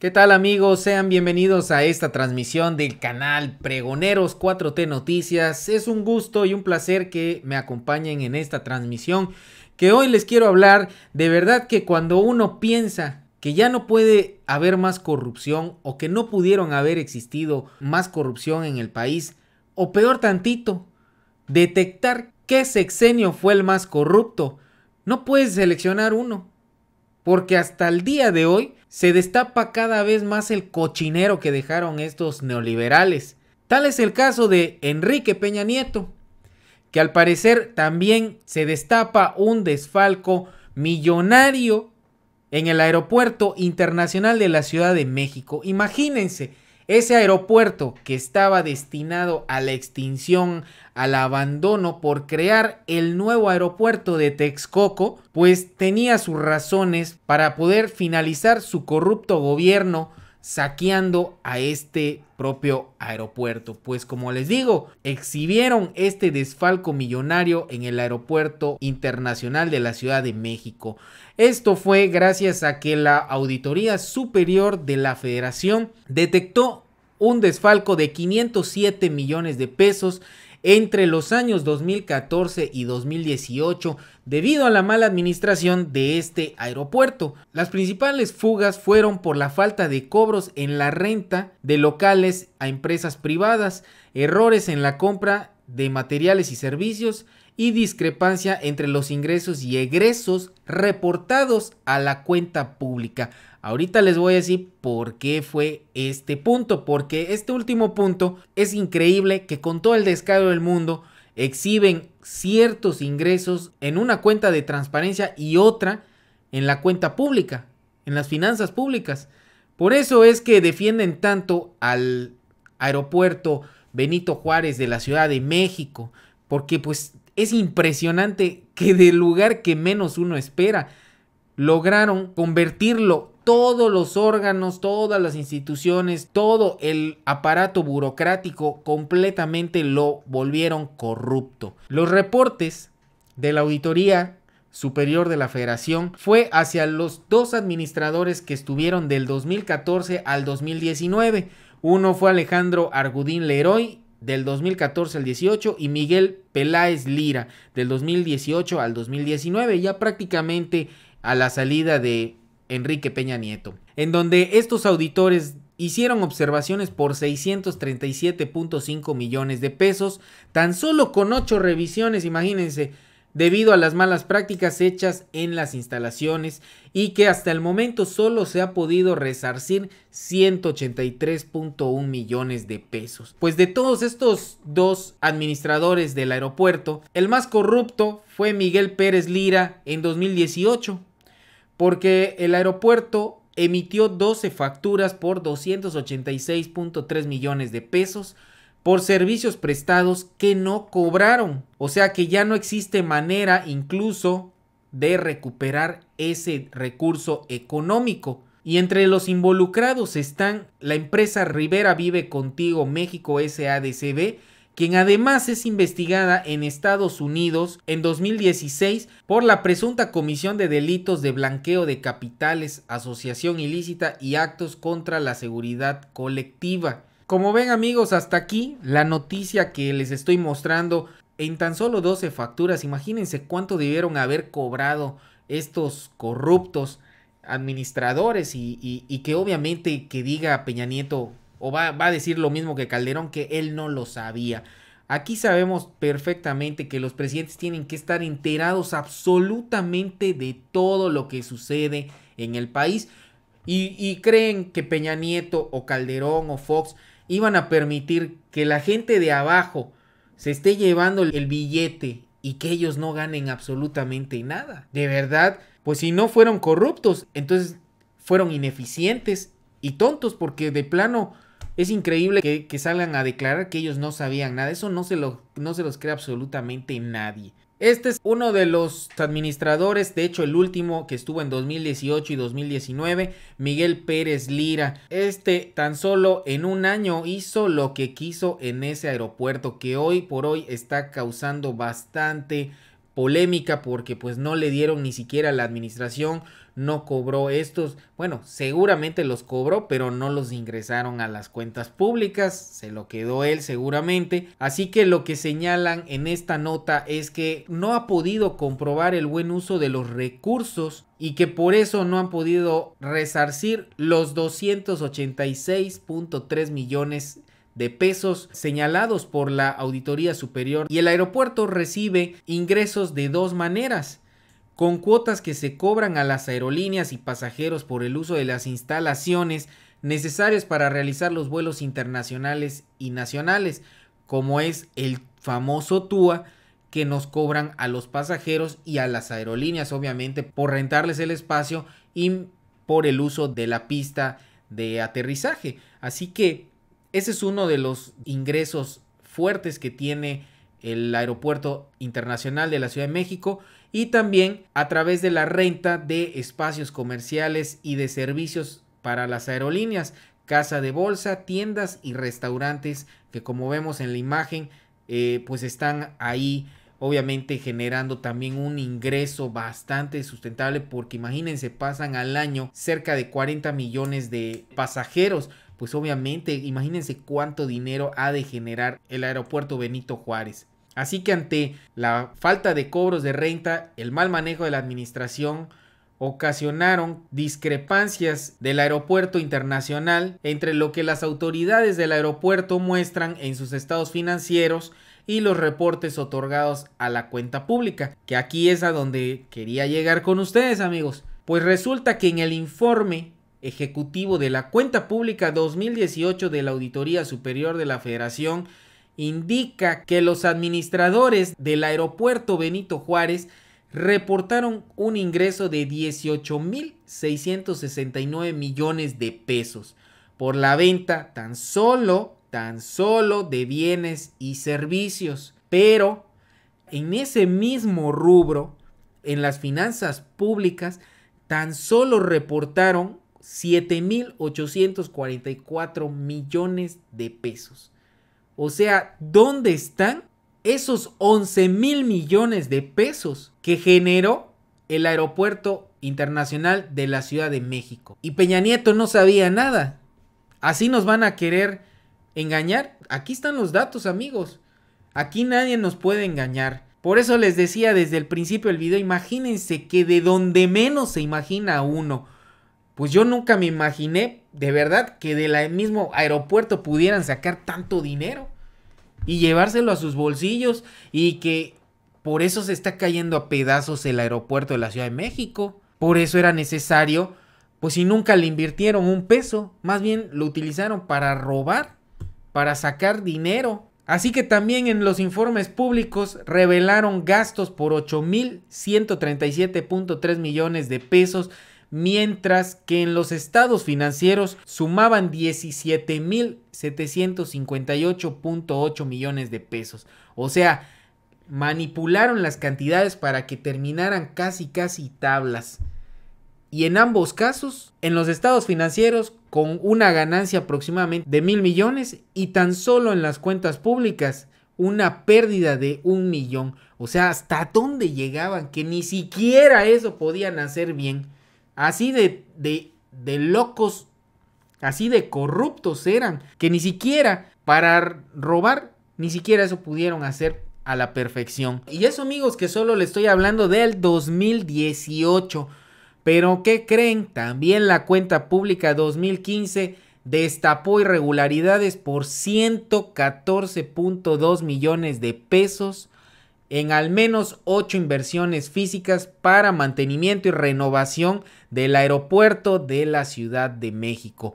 ¿Qué tal amigos? Sean bienvenidos a esta transmisión del canal Pregoneros 4T Noticias. Es un gusto y un placer que me acompañen en esta transmisión que hoy les quiero hablar de verdad que cuando uno piensa que ya no puede haber más corrupción o que no pudieron haber existido más corrupción en el país o peor tantito, detectar qué sexenio fue el más corrupto, no puedes seleccionar uno porque hasta el día de hoy se destapa cada vez más el cochinero que dejaron estos neoliberales. Tal es el caso de Enrique Peña Nieto, que al parecer también se destapa un desfalco millonario en el Aeropuerto Internacional de la Ciudad de México. Imagínense, ese aeropuerto que estaba destinado a la extinción, al abandono por crear el nuevo aeropuerto de Texcoco, pues tenía sus razones para poder finalizar su corrupto gobierno saqueando a este propio aeropuerto. Pues como les digo, exhibieron este desfalco millonario en el aeropuerto internacional de la Ciudad de México. Esto fue gracias a que la Auditoría Superior de la Federación detectó un desfalco de 507 millones de pesos entre los años 2014 y 2018 debido a la mala administración de este aeropuerto. Las principales fugas fueron por la falta de cobros en la renta de locales a empresas privadas, errores en la compra de materiales y servicios y discrepancia entre los ingresos y egresos reportados a la cuenta pública. Ahorita les voy a decir por qué fue este punto, porque este último punto es increíble que con todo el descaro del mundo exhiben ciertos ingresos en una cuenta de transparencia y otra en la cuenta pública, en las finanzas públicas. Por eso es que defienden tanto al aeropuerto Benito Juárez de la Ciudad de México, porque pues es impresionante que del lugar que menos uno espera, lograron convertirlo todos los órganos, todas las instituciones, todo el aparato burocrático completamente lo volvieron corrupto. Los reportes de la auditoría Superior de la Federación fue hacia los dos administradores que estuvieron del 2014 al 2019. Uno fue Alejandro Argudín Leroy del 2014 al 18 y Miguel Peláez Lira del 2018 al 2019, ya prácticamente a la salida de Enrique Peña Nieto, en donde estos auditores hicieron observaciones por 637.5 millones de pesos, tan solo con 8 revisiones, imagínense, debido a las malas prácticas hechas en las instalaciones y que hasta el momento solo se ha podido resarcir 183.1 millones de pesos. Pues de todos estos dos administradores del aeropuerto, el más corrupto fue Miguel Pérez Lira en 2018, porque el aeropuerto emitió 12 facturas por 286.3 millones de pesos por servicios prestados que no cobraron. O sea que ya no existe manera incluso de recuperar ese recurso económico. Y entre los involucrados están la empresa Rivera Vive Contigo México SADCB, quien además es investigada en Estados Unidos en 2016 por la presunta comisión de delitos de blanqueo de capitales, asociación ilícita y actos contra la seguridad colectiva. Como ven amigos, hasta aquí la noticia que les estoy mostrando en tan solo 12 facturas. Imagínense cuánto debieron haber cobrado estos corruptos administradores y, y que obviamente que diga Peña Nieto o va, a decir lo mismo que Calderón, que él no lo sabía. Aquí sabemos perfectamente que los presidentes tienen que estar enterados absolutamente de todo lo que sucede en el país. Y, y, creen que Peña Nieto o Calderón o Fox iban a permitir que la gente de abajo se esté llevando el billete y que ellos no ganen absolutamente nada. De verdad, pues si no fueron corruptos, entonces fueron ineficientes y tontos porque de plano es increíble que, salgan a declarar que ellos no sabían nada. Eso no se, lo, no se los cree absolutamente nadie. Este es uno de los administradores, de hecho el último que estuvo en 2018 y 2019, Miguel Pérez Lira. Este tan solo en un año hizo lo que quiso en ese aeropuerto que hoy por hoy está causando bastante polémica porque pues no le dieron ni siquiera la administración no cobró estos, bueno, seguramente los cobró, pero no los ingresaron a las cuentas públicas, se lo quedó él seguramente, así que lo que señalan en esta nota es que no ha podido comprobar el buen uso de los recursos y que por eso no han podido resarcir los 286.3 millones de pesos señalados por la Auditoría Superior y el aeropuerto recibe ingresos de dos maneras con cuotas que se cobran a las aerolíneas y pasajeros por el uso de las instalaciones necesarias para realizar los vuelos internacionales y nacionales, como es el famoso TUA que nos cobran a los pasajeros y a las aerolíneas, obviamente, por rentarles el espacio y por el uso de la pista de aterrizaje. Así que ese es uno de los ingresos fuertes que tiene el Aeropuerto Internacional de la Ciudad de México y también a través de la renta de espacios comerciales y de servicios para las aerolíneas, casa de bolsa, tiendas y restaurantes que como vemos en la imagen eh, pues están ahí obviamente generando también un ingreso bastante sustentable porque imagínense pasan al año cerca de 40 millones de pasajeros pues obviamente imagínense cuánto dinero ha de generar el aeropuerto Benito Juárez Así que ante la falta de cobros de renta, el mal manejo de la administración, ocasionaron discrepancias del aeropuerto internacional entre lo que las autoridades del aeropuerto muestran en sus estados financieros y los reportes otorgados a la cuenta pública, que aquí es a donde quería llegar con ustedes amigos. Pues resulta que en el informe ejecutivo de la cuenta pública 2018 de la Auditoría Superior de la Federación indica que los administradores del aeropuerto Benito Juárez reportaron un ingreso de 18.669 millones de pesos por la venta tan solo, tan solo de bienes y servicios. Pero en ese mismo rubro, en las finanzas públicas, tan solo reportaron 7.844 millones de pesos. O sea, ¿dónde están esos 11 mil millones de pesos que generó el aeropuerto internacional de la Ciudad de México? Y Peña Nieto no sabía nada. Así nos van a querer engañar. Aquí están los datos, amigos. Aquí nadie nos puede engañar. Por eso les decía desde el principio del video, imagínense que de donde menos se imagina uno. Pues yo nunca me imaginé de verdad que del mismo aeropuerto pudieran sacar tanto dinero y llevárselo a sus bolsillos y que por eso se está cayendo a pedazos el aeropuerto de la Ciudad de México. Por eso era necesario, pues si nunca le invirtieron un peso, más bien lo utilizaron para robar, para sacar dinero. Así que también en los informes públicos revelaron gastos por 8.137.3 millones de pesos mientras que en los estados financieros sumaban 17.758.8 millones de pesos. O sea, manipularon las cantidades para que terminaran casi casi tablas. Y en ambos casos, en los estados financieros, con una ganancia aproximadamente de mil millones y tan solo en las cuentas públicas, una pérdida de un millón. O sea, ¿hasta dónde llegaban? Que ni siquiera eso podían hacer bien. Así de, locos, así de corruptos eran, que ni siquiera para robar, ni siquiera eso pudieron hacer a la perfección. Y eso amigos que solo le estoy hablando del 2018. Pero ¿qué creen? También la cuenta pública 2015 destapó irregularidades por 114.2 millones de pesos en al menos 8 inversiones físicas para mantenimiento y renovación del aeropuerto de la Ciudad de México.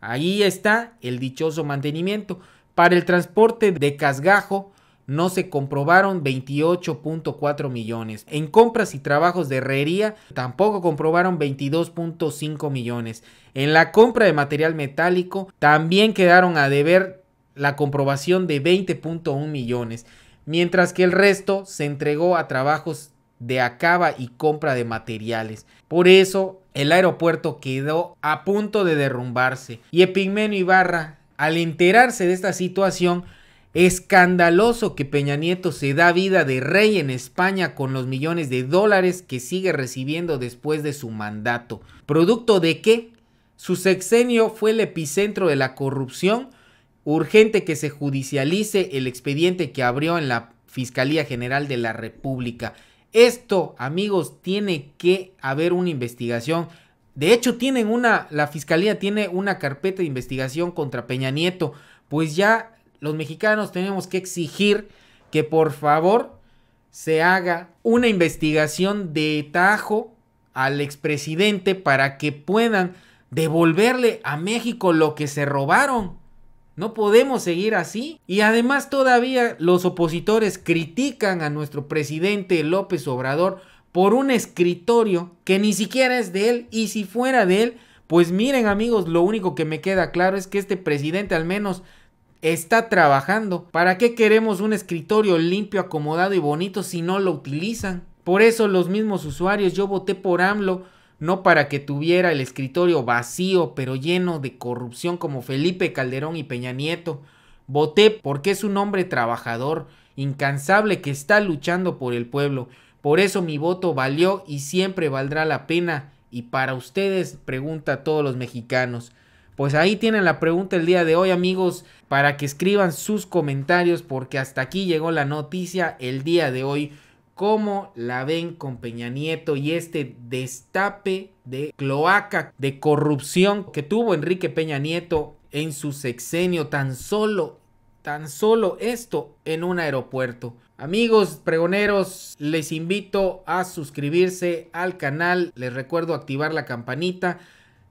Ahí está el dichoso mantenimiento. Para el transporte de casgajo no se comprobaron 28.4 millones. En compras y trabajos de herrería tampoco comprobaron 22.5 millones. En la compra de material metálico también quedaron a deber la comprobación de 20.1 millones mientras que el resto se entregó a trabajos de acaba y compra de materiales. Por eso el aeropuerto quedó a punto de derrumbarse y Epigmenio Ibarra, al enterarse de esta situación, escandaloso que Peña Nieto se da vida de rey en España con los millones de dólares que sigue recibiendo después de su mandato, producto de que su sexenio fue el epicentro de la corrupción Urgente que se judicialice el expediente que abrió en la Fiscalía General de la República. Esto, amigos, tiene que haber una investigación. De hecho, tienen una, la fiscalía tiene una carpeta de investigación contra Peña Nieto. Pues ya los mexicanos tenemos que exigir que por favor se haga una investigación de tajo al expresidente para que puedan devolverle a México lo que se robaron. No podemos seguir así. Y además todavía los opositores critican a nuestro presidente López Obrador por un escritorio que ni siquiera es de él. Y si fuera de él, pues miren amigos, lo único que me queda claro es que este presidente al menos está trabajando. ¿Para qué queremos un escritorio limpio, acomodado y bonito si no lo utilizan? Por eso los mismos usuarios, yo voté por AMLO no para que tuviera el escritorio vacío pero lleno de corrupción como Felipe Calderón y Peña Nieto. Voté porque es un hombre trabajador, incansable que está luchando por el pueblo. Por eso mi voto valió y siempre valdrá la pena. Y para ustedes, pregunta a todos los mexicanos. Pues ahí tienen la pregunta el día de hoy amigos, para que escriban sus comentarios porque hasta aquí llegó la noticia el día de hoy. ¿Cómo la ven con Peña Nieto y este destape de cloaca de corrupción que tuvo Enrique Peña Nieto en su sexenio tan solo, tan solo esto en un aeropuerto? Amigos pregoneros, les invito a suscribirse al canal, les recuerdo activar la campanita.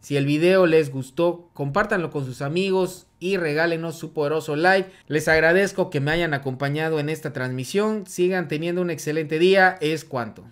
Si el video les gustó, compártanlo con sus amigos, y regálenos su poderoso like. Les agradezco que me hayan acompañado en esta transmisión. Sigan teniendo un excelente día. Es cuanto.